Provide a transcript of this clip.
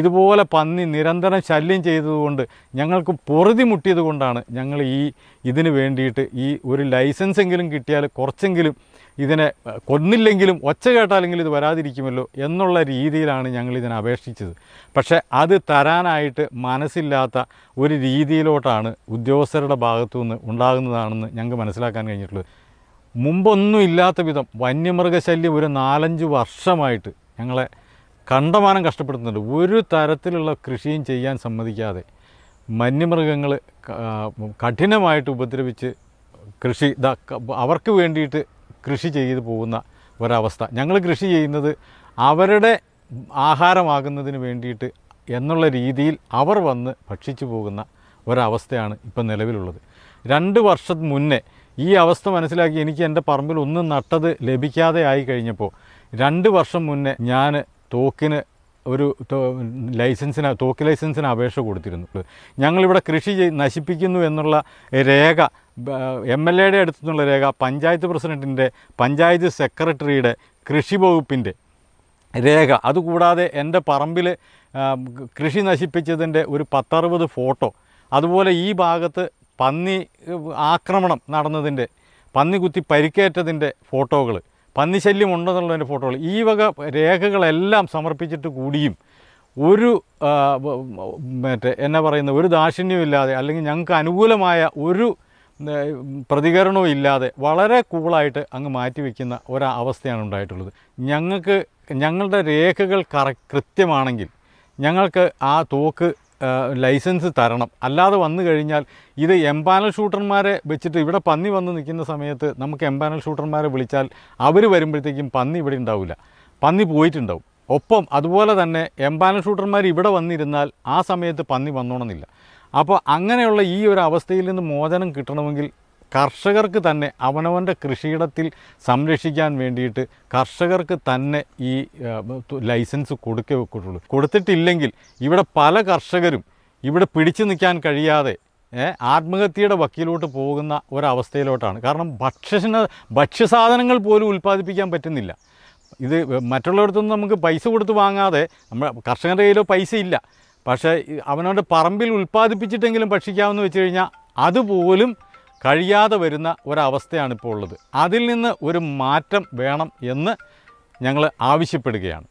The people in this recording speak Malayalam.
ഇതുപോലെ പന്നി നിരന്തരം ശല്യം ചെയ്തതുകൊണ്ട് ഞങ്ങൾക്ക് പൊറുതി മുട്ടിയതുകൊണ്ടാണ് ഞങ്ങൾ ഈ ഇതിന് വേണ്ടിയിട്ട് ഈ ഒരു ലൈസൻസ് എങ്കിലും കിട്ടിയാൽ കുറച്ചെങ്കിലും ഇതിനെ കൊന്നില്ലെങ്കിലും ഒച്ച കേട്ടാലെങ്കിലും ഇത് വരാതിരിക്കുമല്ലോ എന്നുള്ള രീതിയിലാണ് ഞങ്ങൾ ഇതിനെ അപേക്ഷിച്ചത് പക്ഷേ അത് തരാനായിട്ട് മനസ്സില്ലാത്ത ഒരു രീതിയിലോട്ടാണ് ഉദ്യോഗസ്ഥരുടെ ഭാഗത്തുനിന്ന് ഉണ്ടാകുന്നതാണെന്ന് ഞങ്ങൾക്ക് മനസ്സിലാക്കാൻ കഴിഞ്ഞിട്ടുള്ളത് മുമ്പൊന്നും ഇല്ലാത്ത വിധം വന്യമൃഗശല്യം ഒരു നാലഞ്ച് വർഷമായിട്ട് ഞങ്ങളെ കണ്ടമാനം കഷ്ടപ്പെടുന്നുണ്ട് ഒരു തരത്തിലുള്ള കൃഷിയും ചെയ്യാൻ സമ്മതിക്കാതെ മന്യമൃഗങ്ങൾ കഠിനമായിട്ട് ഉപദ്രവിച്ച് കൃഷി അവർക്ക് വേണ്ടിയിട്ട് കൃഷി ചെയ്തു പോകുന്ന ഒരവസ്ഥ ഞങ്ങൾ കൃഷി ചെയ്യുന്നത് അവരുടെ ആഹാരമാകുന്നതിന് വേണ്ടിയിട്ട് എന്നുള്ള രീതിയിൽ അവർ വന്ന് ഭക്ഷിച്ചു പോകുന്ന ഒരവസ്ഥയാണ് ഇപ്പം നിലവിലുള്ളത് രണ്ട് വർഷം മുന്നേ ഈ അവസ്ഥ മനസ്സിലാക്കി എനിക്ക് എൻ്റെ പറമ്പിൽ ഒന്നും നട്ടത് ലഭിക്കാതെ ആയി കഴിഞ്ഞപ്പോൾ രണ്ട് വർഷം മുന്നേ ഞാൻ തോക്കിന് ഒരു ലൈസൻസിന് തോക്ക് ലൈസൻസിന് അപേക്ഷ കൊടുത്തിരുന്നു ഞങ്ങളിവിടെ കൃഷി ചെയ് നശിപ്പിക്കുന്നു എന്നുള്ള രേഖ എം എൽ എയുടെ അടുത്തു നിന്നുള്ള രേഖ പഞ്ചായത്ത് പ്രസിഡൻറ്റിൻ്റെ പഞ്ചായത്ത് സെക്രട്ടറിയുടെ കൃഷി വകുപ്പിൻ്റെ രേഖ അതുകൂടാതെ എൻ്റെ പറമ്പിൽ കൃഷി നശിപ്പിച്ചതിൻ്റെ ഒരു പത്തറുപത് ഫോട്ടോ അതുപോലെ ഈ ഭാഗത്ത് പന്നി ആക്രമണം നടന്നതിൻ്റെ പന്നി കുത്തി പരിക്കേറ്റതിൻ്റെ ഫോട്ടോകൾ പന്നിശല്യം ഉണ്ടെന്നുള്ളതിൻ്റെ ഫോട്ടോകൾ ഈ വക രേഖകളെല്ലാം സമർപ്പിച്ചിട്ട് കൂടിയും ഒരു മറ്റേ എന്നാ പറയുന്ന ഒരു ദാക്ഷിണ്യമില്ലാതെ അല്ലെങ്കിൽ ഞങ്ങൾക്ക് അനുകൂലമായ ഒരു പ്രതികരണവും ഇല്ലാതെ വളരെ കൂളായിട്ട് അങ്ങ് മാറ്റി വയ്ക്കുന്ന ഒരവസ്ഥയാണ് ഉണ്ടായിട്ടുള്ളത് ഞങ്ങൾക്ക് ഞങ്ങളുടെ രേഖകൾ കറ കൃത്യമാണെങ്കിൽ ഞങ്ങൾക്ക് ആ തോക്ക് ലൈസൻസ് തരണം അല്ലാതെ വന്നു കഴിഞ്ഞാൽ ഇത് എംപാനൽ ഷൂട്ടർമാരെ വെച്ചിട്ട് ഇവിടെ പന്നി വന്ന് നിൽക്കുന്ന സമയത്ത് നമുക്ക് എംപാനൽ ഷൂട്ടർമാരെ വിളിച്ചാൽ അവർ വരുമ്പോഴത്തേക്കും പന്നി ഇവിടെ ഉണ്ടാവില്ല പന്നി പോയിട്ടുണ്ടാവും ഒപ്പം അതുപോലെ തന്നെ എംപാനൽ ഷൂട്ടർമാർ ഇവിടെ വന്നിരുന്നാൽ ആ സമയത്ത് പന്നി വന്നോണമെന്നില്ല അപ്പോൾ അങ്ങനെയുള്ള ഈ ഒരു അവസ്ഥയിൽ നിന്ന് മോചനം കിട്ടണമെങ്കിൽ കർഷകർക്ക് തന്നെ അവനവൻ്റെ കൃഷിയിടത്തിൽ സംരക്ഷിക്കാൻ വേണ്ടിയിട്ട് കർഷകർക്ക് തന്നെ ഈ ലൈസൻസ് കൊടുക്കേ വെക്കുള്ളൂ കൊടുത്തിട്ടില്ലെങ്കിൽ ഇവിടെ പല കർഷകരും ഇവിടെ പിടിച്ചു നിൽക്കാൻ കഴിയാതെ ആത്മഹത്യയുടെ വക്കീലോട്ട് പോകുന്ന ഒരവസ്ഥയിലോട്ടാണ് കാരണം ഭക്ഷ്യസിന് ഭക്ഷ്യസാധനങ്ങൾ പോലും ഉൽപ്പാദിപ്പിക്കാൻ പറ്റുന്നില്ല ഇത് മറ്റുള്ളവർക്ക് നമുക്ക് പൈസ കൊടുത്ത് വാങ്ങാതെ നമ്മൾ കർഷകൻ്റെ കയ്യിലോ പൈസ ഇല്ല പക്ഷേ അവനവൻ്റെ പറമ്പിൽ ഉൽപ്പാദിപ്പിച്ചിട്ടെങ്കിലും ഭക്ഷിക്കാമെന്ന് വെച്ച് കഴിഞ്ഞാൽ അതുപോലും കഴിയാതെ വരുന്ന ഒരവസ്ഥയാണ് ഇപ്പോൾ ഉള്ളത് അതിൽ നിന്ന് ഒരു മാറ്റം വേണം എന്ന് ഞങ്ങൾ ആവശ്യപ്പെടുകയാണ്